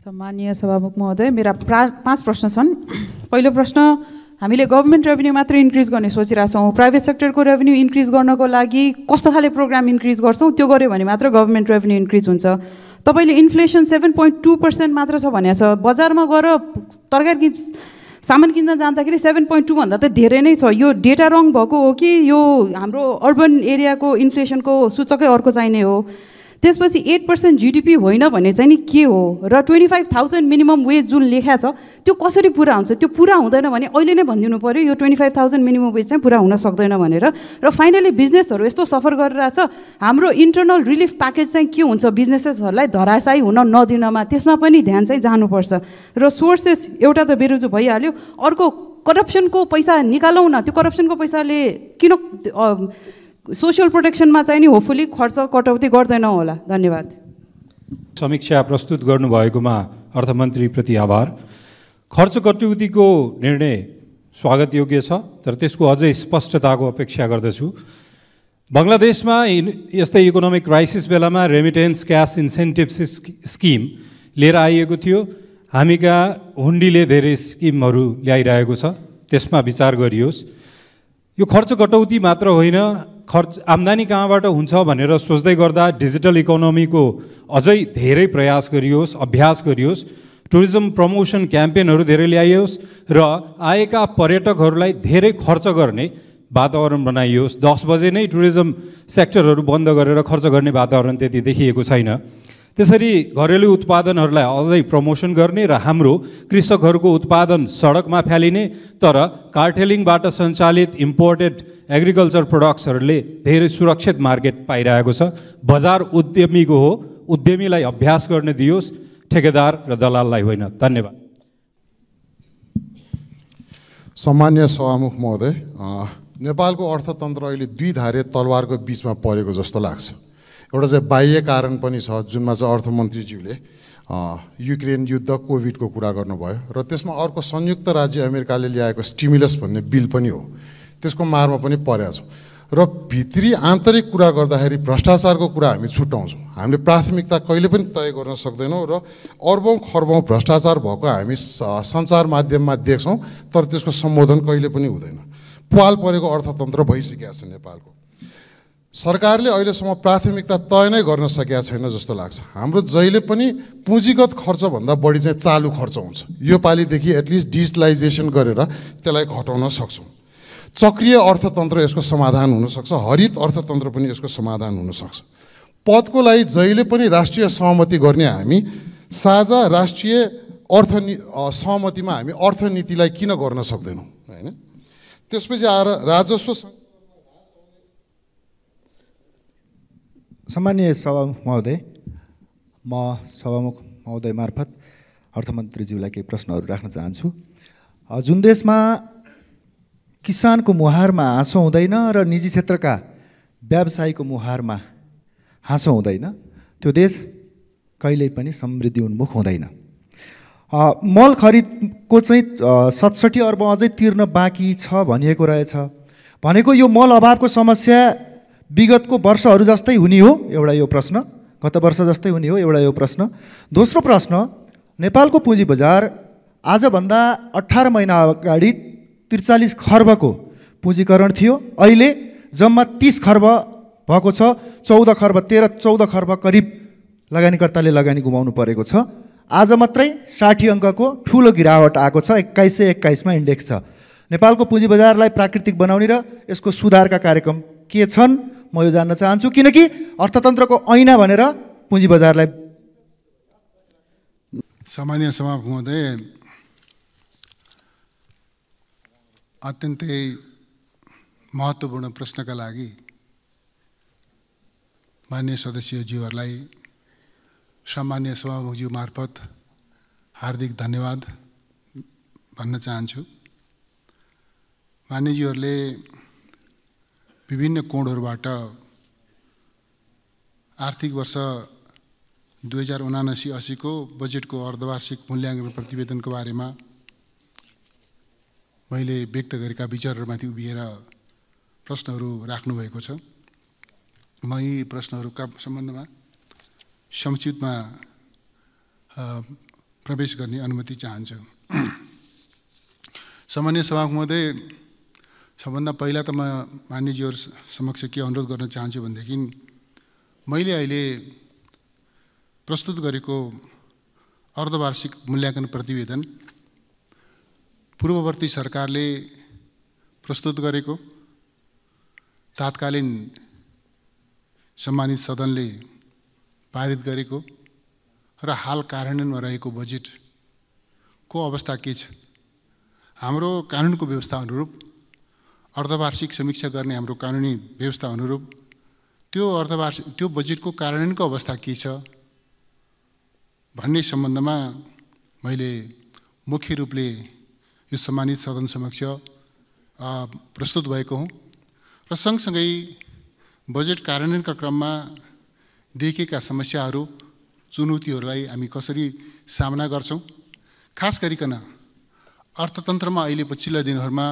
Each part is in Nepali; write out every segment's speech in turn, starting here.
सम्मानीय सभामुख महोदय मेरा प्रा पाँच प्रश्न छन् पहिलो प्रश्न हामीले गभर्मेन्ट रेभेन्यू मात्र इन्क्रिज गर्ने सोचिरहेछौँ प्राइभेट सेक्टरको रेभेन्यू इन्क्रिज गर्नको लागि कस्तो खाले प्रोग्राम इन्क्रिज गर्छौँ त्यो गऱ्यो भने मात्र गभर्मेन्ट रेभेन्यू इन्क्रिज हुन्छ तपाईँले inflation seven point two percent मात्र छ भनेको छ बजारमा गएर तरकारी सामान किन्न जाँदाखेरि सेभेन पोइन्ट टूभन्दा त धेरै नै छ यो डेटा रङ भएको हो कि यो हाम्रो अर्बन एरियाको इन्फ्लेसनको सूचकै अर्को चाहिने हो त्यसपछि एट पर्सेन्ट जिडिपी होइन भने चाहिँ नि के हो र twenty five thousand minimum wage जुन लेखा छ त्यो कसरी पुरा हुन्छ त्यो पुरा हुँदैन भने अहिले नै भनिदिनु पऱ्यो यो twenty five thousand minimum wage चाहिँ पुरा हुन सक्दैन भनेर र फाइनली बिजनेसहरू यस्तो सफर गरिरहेछ हाम्रो इन्टरनल रिलिफ प्याकेज चाहिँ के हुन्छ बिजनेसेसहरूलाई धराशायी हुन नदिनमा त्यसमा पनि ध्यान चाहिँ जानुपर्छ र सोर्सेस एउटा त बेरोजु भइहाल्यो अर्को करप्सनको पैसा निकालौँ न त्यो करप्सनको पैसाले किन सोसियल प्रोटेक्सनमा चाहिँ नि होपफुली खर्च कटौती गर्दैनौँ होला धन्यवाद समीक्षा प्रस्तुत गर्नुभएकोमा अर्थमन्त्रीप्रति आभार खर्च कटौतीको निर्णय स्वागत योग्य छ तर त्यसको अझै स्पष्टताको अपेक्षा गर्दछु बङ्गलादेशमा यस्तै इकोनोमिक क्राइसिस बेलामा रेमिटेन्स क्यास इन्सेन्टिभ स्किम लिएर आइएको थियो हामी कहाँ हुन्डीले धेरै स्किमहरू ल्याइरहेको छ त्यसमा विचार गरियोस् यो खर्च कटौती मात्र होइन खर्च आम्दानी कहाँबाट हुन्छ भनेर सोच्दै गर्दा डिजिटल इकोनोमीको अझै धेरै प्रयास गरियोस् अभ्यास गरियोस् टुरिज्म प्रमोसन क्याम्पेनहरू धेरै ल्याइयोस् र आएका पर्यटकहरूलाई धेरै खर्च गर्ने वातावरण बनाइयोस् दस बजे नै टुरिज्म सेक्टरहरू बन्द गरेर खर्च गर्ने वातावरण त्यति देखिएको छैन त्यसरी घरेलु उत्पादनहरूलाई अझै प्रमोसन गर्ने र हाम्रो कृषकहरूको उत्पादन सडकमा फ्यालिने तर कार्टेलिङबाट सञ्चालित इम्पोर्टेड एग्रिकल्चर प्रडक्ट्सहरूले धेरै सुरक्षित मार्केट पाइरहेको छ बजार उद्यमीको हो उद्यमीलाई अभ्यास गर्न दियोस् ठेकेदार र दलाललाई होइन धन्यवाद सामान्य सभामुख महोदय नेपालको अर्थतन्त्र अहिले दुई धारे तलवारको बिचमा परेको जस्तो लाग्छ एउटा चाहिँ बाह्य कारण पनि छ जुनमा चाहिँ अर्थमन्त्रीज्यूले युक्रेन युद्ध कोभिडको कुरा गर्नुभयो र त्यसमा अर्को संयुक्त राज्य अमेरिकाले ल्याएको स्टिमुलस भन्ने बिल पनि हो त्यसको मारमा पनि परेका छौँ र भित्री आन्तरिक कुरा गर्दाखेरि भ्रष्टाचारको कुरा हामी छुट्याउँछौँ हामीले प्राथमिकता कहिले पनि तय गर्न सक्दैनौँ र अर्बौँ खर्बौँ भ्रष्टाचार भएको हामी सञ्चार माध्यममा देख्छौँ तर त्यसको सम्बोधन कहिले पनि हुँदैन पाल परेको अर्थतन्त्र भइसकेको छ नेपालको सरकारले अहिलेसम्म प्राथमिकता तय नै गर्न सकेका छैन जस्तो लाग्छ हाम्रो जहिले पनि पुँजीगत खर्चभन्दा बढी चाहिँ चालु खर्च हुन्छ यो योपालिदेखि एटलिस्ट डिजिटलाइजेसन गरेर त्यसलाई घटाउन सक्छौँ चक्रिय अर्थतन्त्र यसको समाधान हुनसक्छ हरित अर्थतन्त्र पनि यसको समाधान हुनसक्छ पदको लागि जहिले पनि राष्ट्रिय सहमति गर्ने हामी साझा राष्ट्रिय अर्थनी सहमतिमा हामी अर्थनीतिलाई किन गर्न सक्दैनौँ होइन त्यसपछि आएर राजस्व सामान्य सभा महोदय म सभामुख महोदय मार्फत अर्थमन्त्रीज्यूलाई केही प्रश्नहरू राख्न चाहन्छु जुन देशमा किसानको मुहारमा हाँसो हुँदैन र निजी क्षेत्रका व्यवसायीको मुहारमा हाँसो हुँदैन त्यो देश कहिल्यै पनि समृद्धि उन्मुख हुँदैन मल खरिदको चाहिँ सतसठी अर्ब अझै तिर्न बाँकी छ भनिएको रहेछ भनेको यो मल अभावको समस्या विगतको वर्षहरू जस्तै हुने हो एउटा यो प्रश्न गत वर्ष जस्तै हुने हो एउटा यो प्रश्न दोस्रो प्रश्न नेपालको पुँजी बजार आजभन्दा अठार महिना अगाडि त्रिचालिस खर्बको पुँजीकरण थियो अहिले जम्मा तिस खर्ब भएको छ चौध खर्ब तेह्र चौध खर्ब करिब लगानीकर्ताले लगानी गुमाउनु परेको छ आज मात्रै साठी अङ्कको ठुलो गिरावट आएको छ एक्काइस सय एक्काइसमा इन्डेक्स छ नेपालको पुँजी बजारलाई प्राकृतिक बनाउने र यसको सुधारका कार्यक्रम के छन् म यो जान्न चाहन्छु किनकि अर्थतन्त्रको ऐना भनेर पुँजी बजारलाई सामान्य समाप्त हुँदै अत्यन्तै महत्त्वपूर्ण प्रश्नका लागि मान्य सदस्यज्यूहरूलाई सामान्य सभामुखज्यू मार्फत हार्दिक धन्यवाद भन्न चाहन्छु मान्यज्यूहरूले विभिन्न कोणहरूबाट आर्थिक वर्ष दुई हजार उनासी असीको बजेटको अर्धवार्षिक मूल्याङ्कन प्रतिवेदनको बारेमा मैले व्यक्त गरेका विचारहरूमाथि उभिएर प्रश्नहरू राख्नुभएको छ म यी प्रश्नहरूका सम्बन्धमा संक्षिप्तमा प्रवेश गर्ने अनुमति चाहन्छु सामान्य सभामुख महोदय सबभन्दा पहिला त म मान्यज्यूहरू समक्ष के अनुरोध गर्न चाहन्छु भनेदेखि मैले अहिले प्रस्तुत गरेको अर्धवार्षिक मूल्याङ्कन प्रतिवेदन पूर्ववर्ती सरकारले प्रस्तुत गरेको तात्कालीन सम्मानित सदनले पारित गरेको र हाल कार्यान्वयनमा रहेको बजेटको अवस्था के छ हाम्रो कानुनको व्यवस्था अनुरूप अर्धवार्षिक समीक्षा गर्ने हाम्रो कानुनी व्यवस्था अनुरूप त्यो अर्धवार्षिक त्यो बजेटको कार्यान्वयनको अवस्था के छ भन्ने सम्बन्धमा मैले मुख्य रूपले यो सम्मानित सदन समक्ष प्रस्तुत भएको हुँ र सँगसँगै बजेट कार्यान्वयनका क्रममा देखिएका समस्याहरू चुनौतीहरूलाई हामी कसरी सामना गर्छौँ खास गरिकन अर्थतन्त्रमा अहिले पछिल्ला दिनहरूमा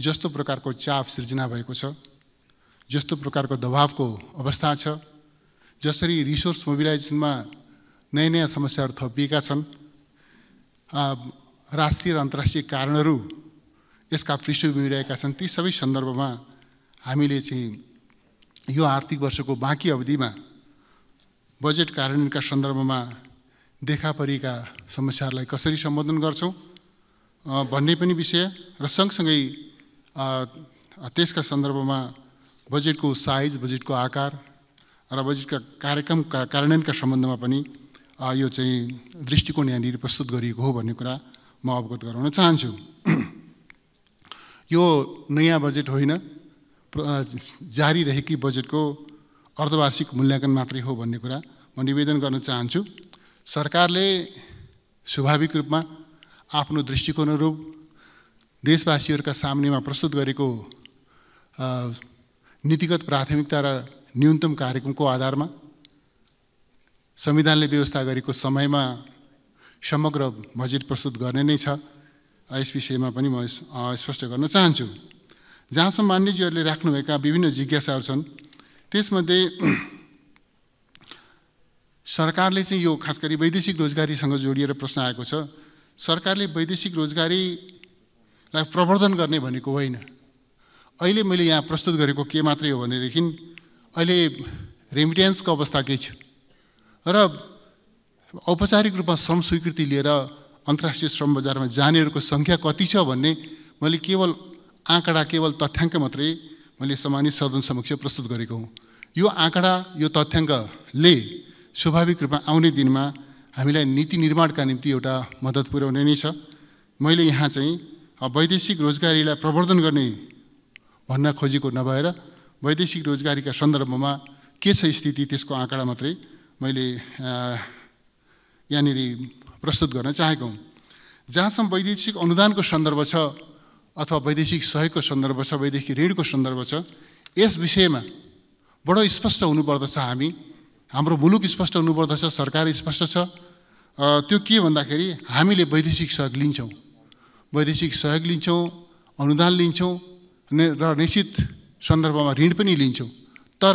जस्तो प्रकारको चाप सिर्जना भएको छ जस्तो प्रकारको दबावको अवस्था छ जसरी रिसोर्स मोबिलाइजेसनमा नयाँ नयाँ समस्याहरू थपिएका छन् राष्ट्रिय र अन्तर्राष्ट्रिय कारणहरू यसका पृष्ठ भइरहेका छन् ती सबै सन्दर्भमा हामीले चाहिँ यो आर्थिक वर्षको बाँकी अवधिमा बजेट कार्यान्वयनका सन्दर्भमा देखा परेका समस्याहरूलाई कसरी सम्बोधन गर्छौँ भन्ने पनि विषय र सँगसँगै त्यसका सन्दर्भमा बजेटको साइज बजेटको आकार र बजेटका कार्यक्रमका कार्यान्वयनका सम्बन्धमा पनि यो चाहिँ दृष्टिकोण यहाँनिर प्रस्तुत गरिएको हो भन्ने कुरा म अवगत गराउन चाहन्छु यो नयाँ बजेट होइन जारी रहेकी बजेटको अर्धवार्षिक मूल्याङ्कन मात्रै हो भन्ने कुरा म निवेदन गर्न चाहन्छु सरकारले स्वाभाविक रूपमा आफ्नो दृष्टिकोणहरू देशवासीहरूका सामनेमा प्रस्तुत गरेको नीतिगत प्राथमिकता र न्यूनतम कार्यक्रमको आधारमा संविधानले व्यवस्था गरेको समयमा समग्र बजेट प्रस्तुत गर्ने नै छ यस विषयमा पनि म स्पष्ट गर्न चाहन्छु जहाँसम्म मान्यजीहरूले राख्नुभएका विभिन्न जिज्ञासाहरू छन् त्यसमध्ये सरकारले चाहिँ यो खास गरी वैदेशिक रोजगारीसँग जोडिएर प्रश्न आएको छ सरकारले वैदेशिक रोजगारी लाई प्रवर्धन गर्ने भनेको होइन अहिले मैले यहाँ प्रस्तुत गरेको के मात्रै हो भनेदेखि अहिले रेमिटेन्सको अवस्था के छ र औपचारिक रूपमा श्रम स्वीकृति लिएर अन्तर्राष्ट्रिय श्रम बजारमा जानेहरूको सङ्ख्या कति छ भन्ने मैले केवल आँकडा केवल तथ्याङ्क मात्रै मैले सामान्य सदन समक्ष प्रस्तुत गरेको हुँ यो आँकडा यो तथ्याङ्कले स्वाभाविक रूपमा आउने दिनमा हामीलाई नीति निर्माणका निम्ति एउटा मद्दत पुर्याउने नै छ मैले यहाँ चाहिँ वैदेशिक रोजगारीलाई प्रवर्धन गर्ने भन्न खोजेको नभएर वैदेशिक रोजगारीका सन्दर्भमा के छ स्थिति त्यसको आँकडा मात्रै मैले यहाँनिर प्रस्तुत गर्न चाहेको हुँ जहाँसम्म वैदेशिक अनुदानको सन्दर्भ छ अथवा वैदेशिक सहयोगको सन्दर्भ छ वैदेशिक ऋणको सन्दर्भ छ यस विषयमा बडो स्पष्ट हुनुपर्दछ हामी हाम्रो मुलुक स्पष्ट हुनुपर्दछ सरकार स्पष्ट छ त्यो के भन्दाखेरि हामीले वैदेशिक सहयोग लिन्छौँ वैदेशिक सहयोग लिन्छौँ अनुदान लिन्छौँ र निश्चित सन्दर्भमा ऋण पनि लिन्छौँ तर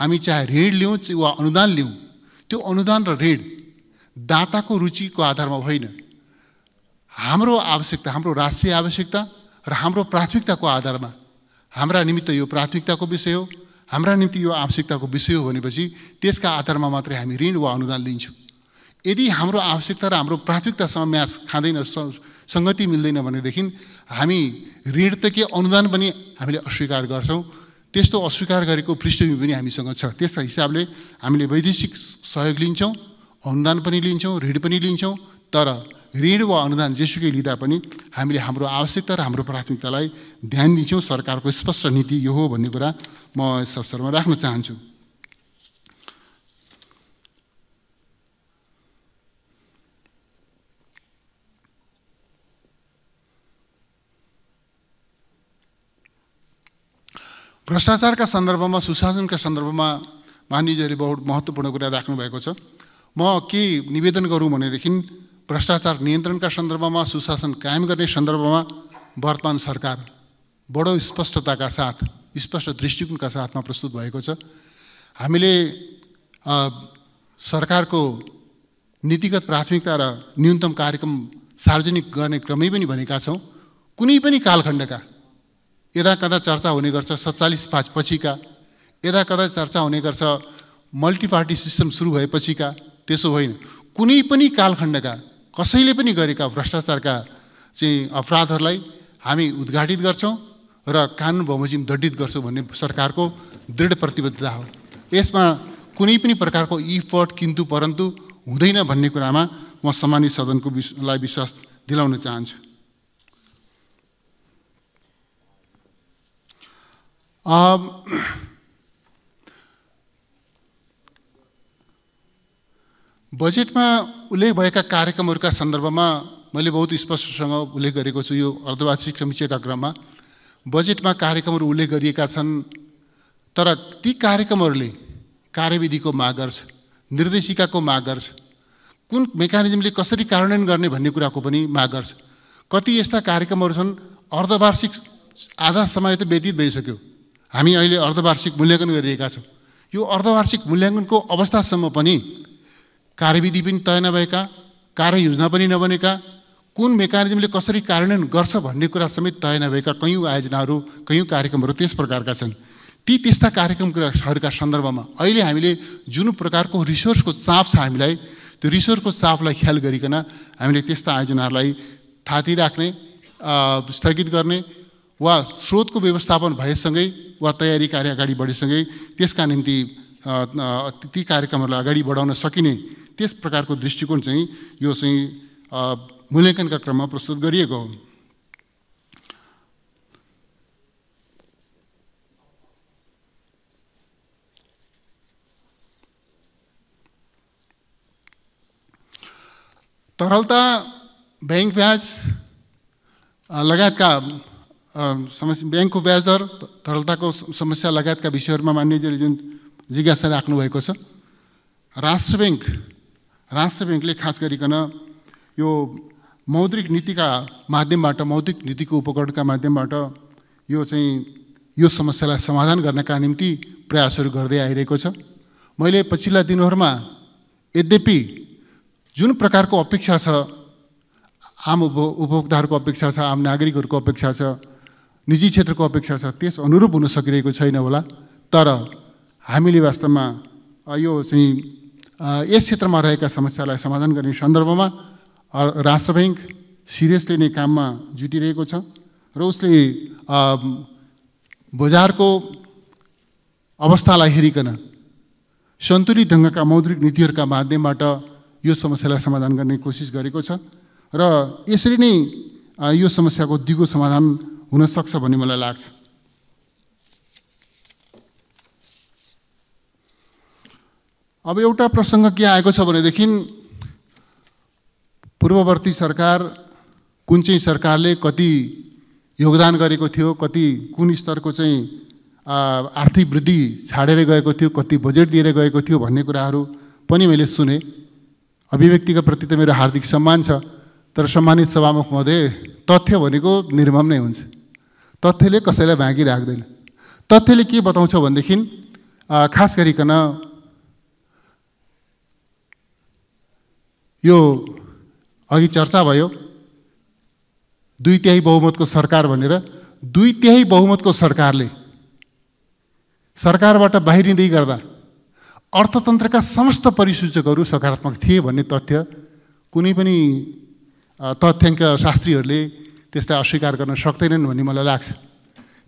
हामी चाहे ऋण लिउँ वा अनुदान लिउँ त्यो अनुदान र ऋण दाताको रुचिको आधारमा होइन हाम्रो आवश्यकता हाम्रो राष्ट्रिय आवश्यकता र हाम्रो प्राथमिकताको आधारमा हाम्रा निमित्त यो प्राथमिकताको विषय हो हाम्रा निम्ति यो आवश्यकताको विषय हो भनेपछि त्यसका आधारमा मात्रै हामी ऋण वा अनुदान लिन्छौँ यदि हाम्रो आवश्यकता र हाम्रो प्राथमिकतासँग म्याच खाँदैन सङ्गति मिल्दैन भनेदेखि हामी ऋण त के अनुदान पनि हामीले अस्वीकार गर्छौँ त्यस्तो अस्वीकार गरेको पृष्ठभूमि पनि हामीसँग छ त्यस हिसाबले हामीले वैदेशिक सहयोग लिन्छौँ अनुदान पनि लिन्छौँ ऋण पनि लिन्छौँ तर ऋण वा अनुदान जेसुकै लिँदा पनि हामीले हाम्रो आवश्यकता र हाम्रो प्राथमिकतालाई ध्यान दिन्छौँ सरकारको स्पष्ट नीति यो हो भन्ने कुरा म यस अवसरमा राख्न चाहन्छु भ्रष्टाचारका सन्दर्भमा सुशासनका सन्दर्भमा मानिजहरूले बहुत महत्त्वपूर्ण कुरा राख्नुभएको छ म के निवेदन गरौँ भनेदेखि भ्रष्टाचार नियन्त्रणका सन्दर्भमा सुशासन कायम गर्ने सन्दर्भमा वर्तमान सरकार बडो स्पष्टताका साथ स्पष्ट दृष्टिकोणका साथमा प्रस्तुत भएको छ हामीले सरकारको नीतिगत प्राथमिकता र न्यूनतम कार्यक्रम सार्वजनिक गर्ने क्रमै पनि भनेका छौँ कुनै पनि कालखण्डका यदा कदा चर्चा हुने गर्छ सत्तालिस पाँच पछिका यदा कदा चर्चा हुने गर्छ मल्टिपार्टी सिस्टम सुरु भएपछिका त्यसो होइन कुनै पनि कालखण्डका कसैले पनि गरेका भ्रष्टाचारका चाहिँ अपराधहरूलाई हामी उद्घाटित गर्छौँ र कानुन बमोजिम दण्डित गर्छौँ भन्ने सरकारको दृढ प्रतिबद्धता हो यसमा कुनै पनि प्रकारको इफर्ट किन्तु परन्तु हुँदैन भन्ने कुरामा म सम्मानित सदनको विश्वास दिलाउन चाहन्छु Um, बजेटमा उल्लेख भएका कार्यक्रमहरूका सन्दर्भमा मैले बहुत स्पष्टसँग उल्लेख गरेको छु यो अर्धवार्षिक समीक्षाका क्रममा बजेटमा कार्यक्रमहरू उल्लेख गरिएका छन् तर ती कार्यक्रमहरूले कार्यविधिको माग गर्छ निर्देशिकाको माग गर्छ कुन मेकानिजमले कसरी कार्यान्वयन गर्ने भन्ने कुराको पनि माग गर्छ कति यस्ता कार्यक्रमहरू छन् अर्धवार्षिक आधा समय त व्यतीत भइसक्यो हामी अहिले अर्धवार्षिक मूल्याङ्कन गरिरहेका छौँ यो अर्धवार्षिक मूल्याङ्कनको अवस्थासम्म पनि कार्यविधि पनि तय नभएका कार्ययोजना पनि नबनेका कुन मेकानिजमले कसरी कार्यान्वयन गर्छ भन्ने कुरा समेत तय नभएका कयौँ आयोजनाहरू कयौँ कार्यक्रमहरू त्यस प्रकारका छन् ती त्यस्ता कार्यक्रमहरूका सन्दर्भमा अहिले हामीले जुन प्रकारको रिसोर्सको चाप छ हामीलाई त्यो रिसोर्सको चापलाई ख्याल गरिकन हामीले त्यस्ता आयोजनाहरूलाई थाती राख्ने स्थगित गर्ने वा स्रोतको व्यवस्थापन भएसँगै वा तयारी कार्य अगाडि बढेसँगै त्यसका निम्ति ती कार्यक्रमहरूलाई अगाडि बढाउन सकिने त्यस प्रकारको दृष्टिकोण चाहिँ यो चाहिँ मूल्याङ्कनका क्रममा प्रस्तुत गरिएको हो तरलता ब्याङ्क ब्याज लगायतका समस्या ब्याङ्कको ब्याजदर तरलताको समस्या लगायतका विषयहरूमा मान्यजीले जुन जिज्ञासा राख्नुभएको छ राष्ट्र ब्याङ्क राष्ट्र ब्याङ्कले खास गरिकन यो मौद्रिक नीतिका माध्यमबाट मौद्रिक नीतिको उपकरणका माध्यमबाट यो चाहिँ यो समस्यालाई समाधान गर्नका निम्ति प्रयासहरू गर्दै आइरहेको छ मैले पछिल्ला दिनहरूमा यद्यपि जुन प्रकारको अपेक्षा छ आम उप उपभोक्ताहरूको अपेक्षा छ आम नागरिकहरूको अपेक्षा छ निजी क्षेत्रको अपेक्षा छ त्यस अनुरूप हुन सकिरहेको छैन होला तर हामीले वास्तवमा यो चाहिँ यस क्षेत्रमा रहेका समस्यालाई समाधान गर्ने सन्दर्भमा राष्ट्र ब्याङ्क सिरियसली नै काममा जुटिरहेको छ र उसले बजारको अवस्थालाई हेरिकन सन्तुलित ढङ्गका मौद्रिक नीतिहरूका माध्यमबाट यो समस्यालाई समाधान गर्ने कोसिस गरेको छ र यसरी नै यो समस्याको दिगो समाधान हुनसक्छ भन्ने मलाई लाग्छ अब एउटा प्रसङ्ग के आएको छ भनेदेखि पूर्ववर्ती सरकार कुन चाहिँ सरकारले कति योगदान गरेको थियो कति कुन स्तरको चाहिँ आर्थिक वृद्धि छाडेर गएको थियो कति बजेट दिएर गएको थियो भन्ने कुराहरू पनि मैले सुने अभिव्यक्तिका प्रति त मेरो हार्दिक सम्मान छ तर सम्मानित सभामुख महोदय तथ्य भनेको निर्मम नै हुन्छ तथ्यले कसैलाई भागी राख्दैन तथ्यले के बताउँछ भनेदेखि खास गरिकन यो अघि चर्चा भयो दुई तिहाई बहुमतको सरकार भनेर दुई तिहाई बहुमतको सरकारले सरकारबाट बाहिरिँदै गर्दा अर्थतन्त्रका समस्त परिसूचकहरू सकारात्मक थिए भन्ने तथ्य कुनै पनि तथ्याङ्क शास्त्रीहरूले त्यसलाई अस्वीकार गर्न सक्दैनन् भन्ने मलाई लाग्छ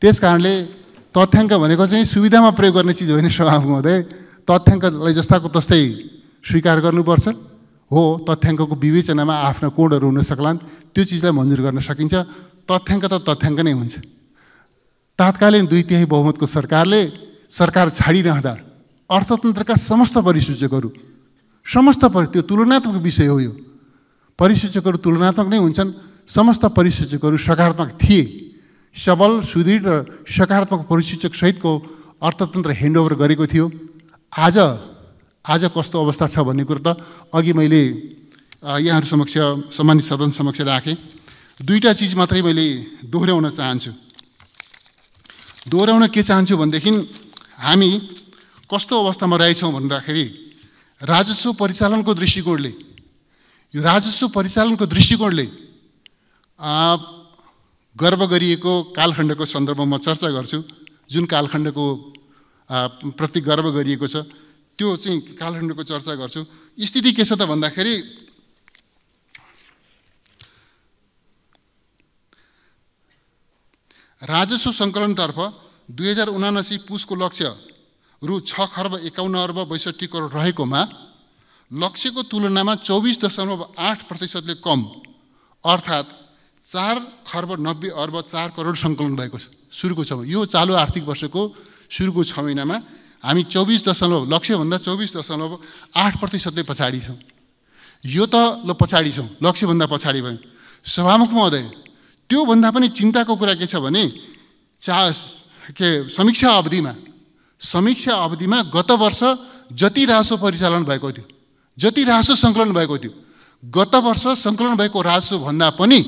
त्यस कारणले तथ्याङ्क भनेको चाहिँ सुविधामा प्रयोग गर्ने चिज होइन सभामुख महोदय तथ्याङ्कलाई जस्ताको तस्तै स्वीकार गर्नुपर्छ हो तथ्याङ्कको विवेचनामा आफ्नो कोडहरू हुन सक्लान् त्यो चिजलाई मन्जुर गर्न सकिन्छ तथ्याङ्क त तथ्याङ्क नै हुन्छ तात्कालीन दुई तिहाई बहुमतको सरकारले सरकार छाडिरहँदा अर्थतन्त्रका समस्त परिसूचकहरू समस्त परि त्यो तुलनात्मक विषय हो यो परिसूचकहरू तुलनात्मक नै हुन्छन् समस्त परिसूचकहरू सकारात्मक थिए सबल सुदृढ र सकारात्मक सहितको अर्थतन्त्र ह्यान्डओभर गरेको थियो आज आज कस्तो अवस्था छ भन्ने कुरो त अघि मैले यहाँहरू समक्ष सम्मानित सदन समक्ष राखेँ दुईवटा चिज मात्रै मैले दोहोऱ्याउन चाहन्छु दोहोऱ्याउन के चाहन्छु भनेदेखि हामी कस्तो अवस्थामा रहेछौँ भन्दाखेरि राजस्व परिचालनको दृष्टिकोणले यो राजस्व परिचालनको दृष्टिकोणले गर्व गरिएको कालखण्डको सन्दर्भमा चर्चा गर्छु जुन कालखण्डको प्रति गर्व गरिएको छ त्यो चाहिँ कालखण्डको चर्चा गर्छु स्थिति के छ त भन्दाखेरि राजस्व सङ्कलनतर्फ दुई हजार उनासी पुसको लक्ष्य रु छ खर्ब एकाउन्न अर्ब बैसठी करोड रहेकोमा लक्ष्यको तुलनामा चौबिस दशमलव आठ प्रतिशतले कम अर्थात् चार खर्ब नब्बे अर्ब चार करोड सङ्कलन भएको छ सुरुको छ यो चालु आर्थिक वर्षको सुरुको छ महिनामा हामी चौबिस दशमलव लक्ष्यभन्दा चौबिस दशमलव आठ प्रतिशतले पछाडि छौँ यो त ल पछाडि छौँ लक्ष्यभन्दा पछाडि भयो सभामुख महोदय त्योभन्दा पनि चिन्ताको कुरा के छ भने चा के समीक्षा अवधिमा समीक्षा अवधिमा गत वर्ष जति राजस्व परिचालन भएको थियो जति राजस्व सङ्कलन भएको थियो गत वर्ष सङ्कलन भएको राजस्वभन्दा पनि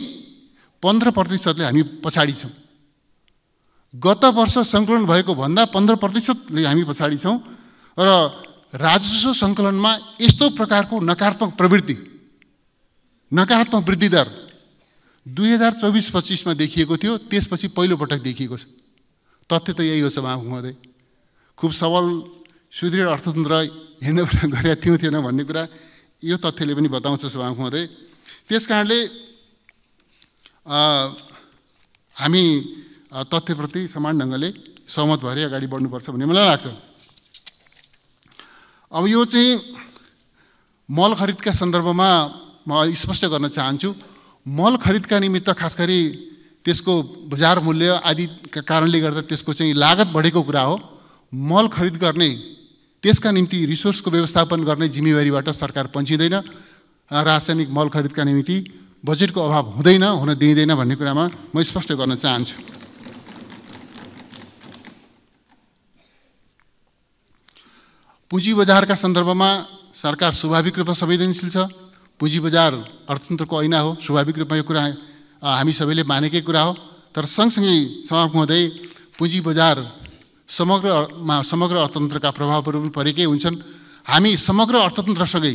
पन्ध्र प्रतिशतले हामी पछाडि छौँ गत वर्ष सङ्कलन भएको भन्दा पन्ध्र प्रतिशतले हामी पछाडि छौँ र राजस्व सङ्कलनमा यस्तो प्रकारको नकारात्मक प्रवृत्ति नकारात्मक वृद्धि दर दुई हजार चौबिस पच्चिसमा देखिएको थियो त्यसपछि पहिलोपटक देखिएको छ तथ्य त यही हो सभा महोदय खुब सबल सुदृढ अर्थतन्त्र हिँड्ने कुरा गरेका थियौँ थिएन भन्ने कुरा यो तथ्यले पनि बताउँछ सभा महोदय त्यस कारणले हामी तथ्यप्रति समान ढङ्गले सहमत भएर अगाडि बढ्नुपर्छ भन्ने मलाई लाग्छ अब यो चाहिँ मल खरिदका सन्दर्भमा म स्पष्ट गर्न चाहन्छु मल खरिदका निमित्त खास गरी त्यसको बजार मूल्य आदिका कारणले गर्दा त्यसको चाहिँ लागत बढेको कुरा हो मल खरिद गर्ने त्यसका निम्ति रिसोर्सको व्यवस्थापन गर्ने जिम्मेवारीबाट सरकार पन्चिँदैन रासायनिक मल खरिदका निम्ति बजेटको अभाव हुँदैन हुन दिइँदैन भन्ने कुरामा म स्पष्ट गर्न चाहन्छु पुँजी बजारका सन्दर्भमा सरकार स्वाभाविक रूपमा संवेदनशील छ पुँजी बजार अर्थतन्त्रको ऐना हो स्वाभाविक रूपमा यो कुरा हामी सबैले मानेकै कुरा हो तर सँगसँगै समाप्त हुँदै पुँजी बजार समग्रमा समग्र अर्थतन्त्रका प्रभावहरू पनि परेकै हुन्छन् हामी समग्र अर्थतन्त्रसँगै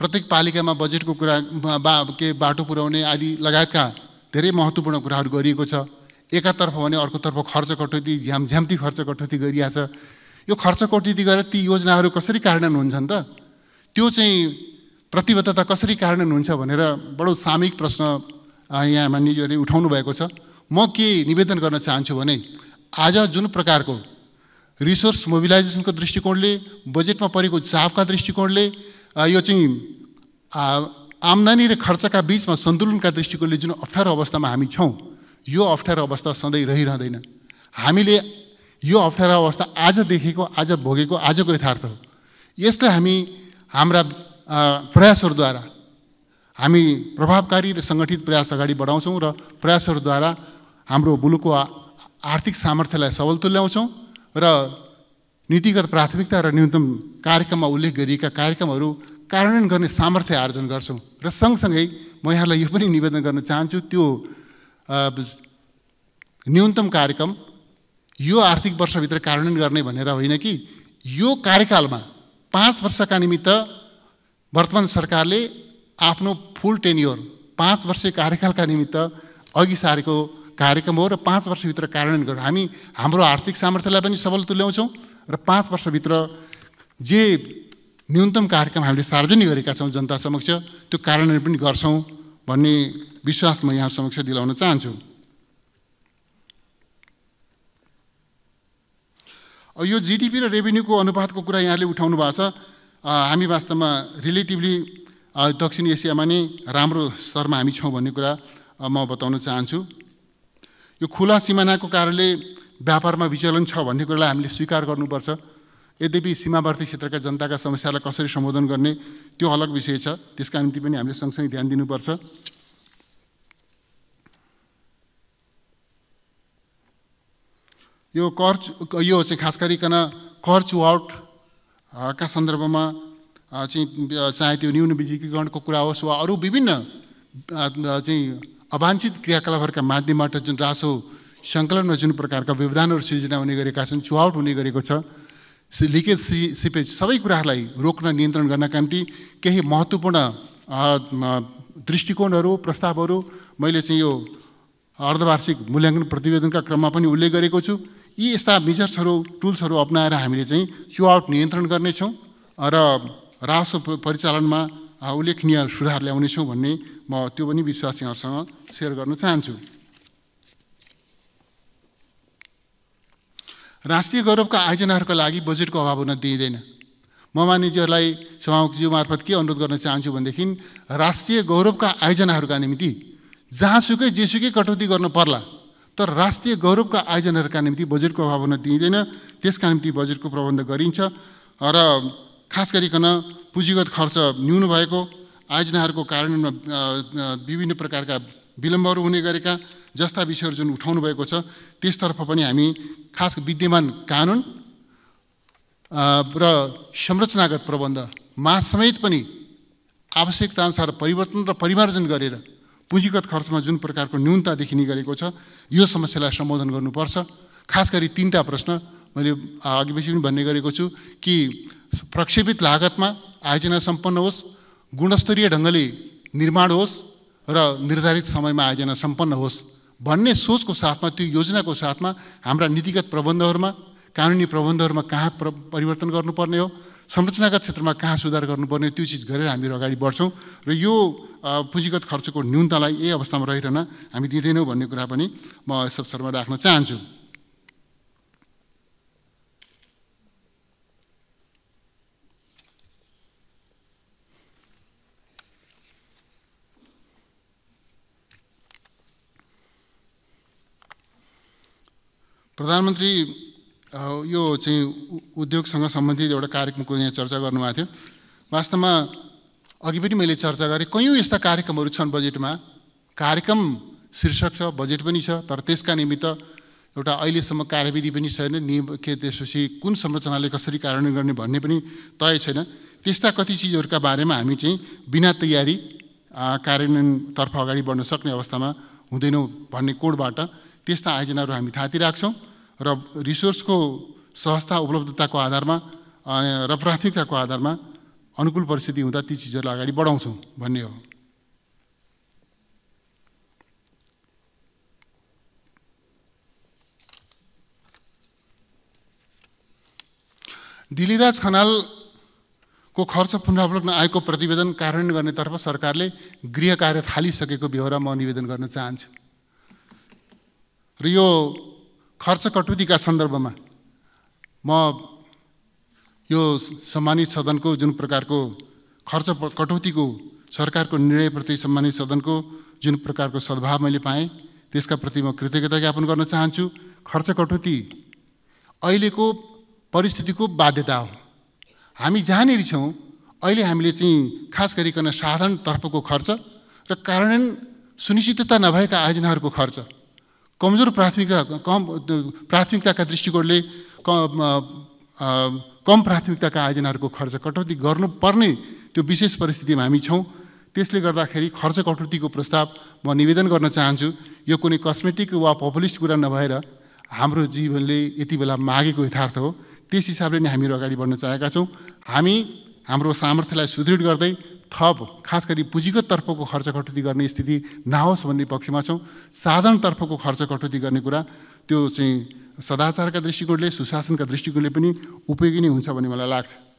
प्रत्येक पालिकामा बजेटको कुरा बा के बाटो पुर्याउने आदि लगायतका धेरै महत्त्वपूर्ण कुराहरू गरिएको छ एकातर्फ भने अर्कोतर्फ खर्च कटौती झ्यामझ्याम्ती खर्च कटौती गरिहाल्छ यो खर्च कटौती गरेर ती योजनाहरू कसरी कार्यान्वयन हुन्छन् त त्यो चाहिँ प्रतिबद्धता कसरी कार्यान्वयन हुन्छ भनेर बडो सामूहिक प्रश्न यहाँ मान्यज्यूहरूले उठाउनु भएको छ म के निवेदन गर्न चाहन्छु भने आज जुन प्रकारको रिसोर्स मोबिलाइजेसनको दृष्टिकोणले बजेटमा परेको चापका दृष्टिकोणले यो चाहिँ आम्दानी र खर्चका बिचमा सन्तुलनका दृष्टिकोणले जुन अप्ठ्यारो अवस्थामा हामी छौँ यो अप्ठ्यारो अवस्था सधैँ रहिरहँदैन हामीले यो अप्ठ्यारो अवस्था आज देखेको आज भोगेको आजको यथार्थ हो यसलाई हामी हाम्रा प्रयासहरूद्वारा हामी प्रभावकारी र सङ्गठित प्रयास अगाडि बढाउँछौँ र प्रयासहरूद्वारा हाम्रो मुलुकको आर्थिक सामर्थ्यलाई सबल तुल्याउँछौँ र नीतिगत प्राथमिकता र न्यूनतम कार्यक्रममा उल्लेख गरिएका कार्यक्रमहरू कार्यान्वयन गर्ने सामर्थ्य आर्जन गर्छौँ र सँगसँगै म यहाँलाई यो पनि निवेदन गर्न चाहन्छु त्यो न्यूनतम कार्यक्रम यो आर्थिक वर्षभित्र कार्यान्वयन गर्ने भनेर होइन कि यो कार्यकालमा पाँच वर्षका निमित्त वर्तमान सरकारले आफ्नो फुल टेन्योर पाँच वर्ष कार्यकालका निमित्त अघि सारेको कार्यक्रम हो र पाँच वर्षभित्र कार्यान्वयन गर्यो हामी हाम्रो आर्थिक सामर्थ्यलाई पनि सबल तुल्याउँछौँ र पाँच वर्षभित्र जे न्यूनतम कार्यक्रम हामीले सार्वजनिक गरेका छौँ जनता समक्ष त्यो कार्यान्वयन पनि गर्छौँ भन्ने विश्वास म यहाँ समक्ष दिलाउन चाहन्छु अब यो जिडिपी र रेभेन्यूको अनुपातको कुरा यहाँले उठाउनु भएको छ हामी वास्तवमा रिलेटिभली दक्षिण एसियामा नै राम्रो स्तरमा हामी छौँ भन्ने कुरा म बताउन चाहन्छु यो खुला सिमानाको कारणले व्यापारमा विचलन छ भन्ने कुरालाई हामीले स्वीकार गर्नुपर्छ यद्यपि सीमावर्ती क्षेत्रका जनताका समस्यालाई कसरी सम्बोधन गर्ने त्यो अलग विषय छ त्यसका निम्ति पनि हामीले सँगसँगै ध्यान दिनुपर्छ यो कर यो चाहिँ खास गरिकन कर चुहावट का सन्दर्भमा चाहिँ चाहे त्यो न्यून बिजुलीकरणको कुरा होस् वा अरू विभिन्न चाहिँ अवाञ्छित क्रियाकलापहरूका माध्यमबाट जुन रासो सङ्कलनमा जुन प्रकारका व्यवधानहरू सृजना हुने गरेका छन् चुहावट हुने गरेको छ लिकेज सि सिपेज सबै कुराहरूलाई रोक्न नियन्त्रण गर्नका निम्ति केही महत्त्वपूर्ण दृष्टिकोणहरू प्रस्तावहरू मैले चाहिँ यो अर्धवार्षिक मूल्याङ्कन प्रतिवेदनका क्रममा पनि उल्लेख गरेको छु यी यस्ता मेजर्सहरू टुल्सहरू अप्नाएर हामीले चाहिँ चुआउट नियन्त्रण गर्नेछौँ र राजस्व परिचालनमा उल्लेखनीय सुधार ल्याउनेछौँ भन्ने म त्यो पनि विश्वास यहाँहरूसँग सेयर गर्न चाहन्छु राष्ट्रिय गौरवका आयोजनाहरूको लागि बजेटको अभाव हुन दिइँदैन म मानिसहरूलाई सभामुखज्यू मार्फत के अनुरोध गर्न चाहन्छु भनेदेखि राष्ट्रिय गौरवका आयोजनाहरूका निम्ति जहाँसुकै जेसुकै कटौती गर्नु पर्ला तर राष्ट्रिय गौरवका आयोजनाहरूका निम्ति बजेटको अभाव हुन दिइँदैन त्यसका निम्ति बजेटको प्रबन्ध गरिन्छ र खास गरिकन पुँजीगत खर्च न्यून भएको आयोजनाहरूको कारणमा विभिन्न प्रकारका विलम्बहरू हुने गरेका जस्ता विषयहरू जुन उठाउनु भएको छ त्यसतर्फ पनि हामी खास विद्यमान कानुन र संरचनागत प्रबन्धमा समेत पनि आवश्यकता अनुसार परिवर्तन र परिमार्जन गरेर पुँजीगत खर्चमा जुन प्रकारको न्यूनता देखिने गरेको छ यो समस्यालाई सम्बोधन गर्नुपर्छ खास गरी तिनवटा प्रश्न मैले अघि बेसी पनि भन्ने गरेको छु कि प्रक्षेपित लागतमा आयोजना सम्पन्न होस् गुणस्तरीय ढङ्गले निर्माण होस् र निर्धारित समयमा आयोजना सम्पन्न होस् भन्ने सोचको साथमा त्यो योजनाको साथमा हाम्रा नीतिगत प्रबन्धहरूमा कानुनी प्रबन्धहरूमा कहाँ प्र परिवर्तन गर्नुपर्ने हो संरचनागत क्षेत्रमा कहाँ सुधार गर्नुपर्ने त्यो चिज गरेर हामीहरू अगाडि बढ्छौँ र यो पुँजीगत खर्चको न्यूनतालाई यही अवस्थामा रहिरहन हामी दिँदैनौँ भन्ने कुरा पनि म सब अवसरमा राख्न चाहन्छु प्रधानमन्त्री यो चाहिँ उद्योगसँग सम्बन्धित एउटा कार्यक्रमको यहाँ चर्चा गर्नुभएको थियो वास्तवमा अघि पनि मैले चर्चा गरेँ कयौँ यस्ता कार्यक्रमहरू छन् बजेटमा कार्यक्रम शीर्षक छ बजेट पनि छ तर त्यसका निमित्त एउटा अहिलेसम्म कार्यविधि पनि छैन नि के त्यसपछि कुन संरचनाले कसरी कार्यान्वयन गर्ने भन्ने पनि तय छैन त्यस्ता कति चिजहरूका बारेमा हामी चाहिँ बिना तयारी कार्यान्वयनतर्फ अगाडि बढ्न सक्ने अवस्थामा हुँदैनौँ भन्ने कोडबाट त्यस्ता आयोजनाहरू हामी थाती राख्छौँ र रिसोर्सको सहजता उपलब्धताको आधारमा र प्राथमिकताको आधारमा अनुकूल परिस्थिति हुँदा ती चिजहरूलाई अगाडि बढाउँछौँ भन्ने हो दिलीराज खनालको खर्च पुनरावलोकन आएको प्रतिवेदन कार्यान्वयन गर्नेतर्फ सरकारले गृह कार्य थालिसकेको बेहोरा म निवेदन गर्न चाहन्छु र यो खर्च कटौतीका सन्दर्भमा म यो सम्मानित सदनको जुन प्रकारको खर्च कटौतीको सरकारको निर्णयप्रति सम्मानित सदनको जुन प्रकारको सद्भाव मैले पाएँ त्यसका प्रति म कृतज्ञता ज्ञापन गर्न चाहन्छु खर्च कटौती अहिलेको परिस्थितिको बाध्यता हो हामी जहाँनिर छौँ अहिले हामीले चाहिँ खास गरिकन साधारणतर्फको खर्च र कार्यान्वयन सुनिश्चितता नभएका आयोजनाहरूको खर्च कमजोर प्राथमिकता कम प्राथमिकताका दृष्टिकोणले कम प्राथमिकताका आयोजनाहरूको खर्च कटौती गर्नुपर्ने त्यो विशेष परिस्थितिमा हामी छौँ त्यसले गर्दाखेरि खर्च कटौतीको प्रस्ताव म निवेदन गर्न चाहन्छु यो कुनै कस्मेटिक वा पपुलिस्ट कुरा नभएर हाम्रो जीवनले यति बेला मागेको यथार्थ हो त्यस हिसाबले नै हामीहरू अगाडि बढ्न चाहेका छौँ हामी हाम्रो सामर्थ्यलाई सुदृढ गर्दै थप खास गरी पुँजीगत तर्फको खर्च कटौती गर्ने स्थिति नहोस् भन्ने पक्षमा छौँ साधनतर्फको खर्च कटौती गर्ने कुरा त्यो चाहिँ सदाचारका दृष्टिकोणले सुशासनका दृष्टिकोणले पनि उपयोगी नै हुन्छ भन्ने मलाई लाग्छ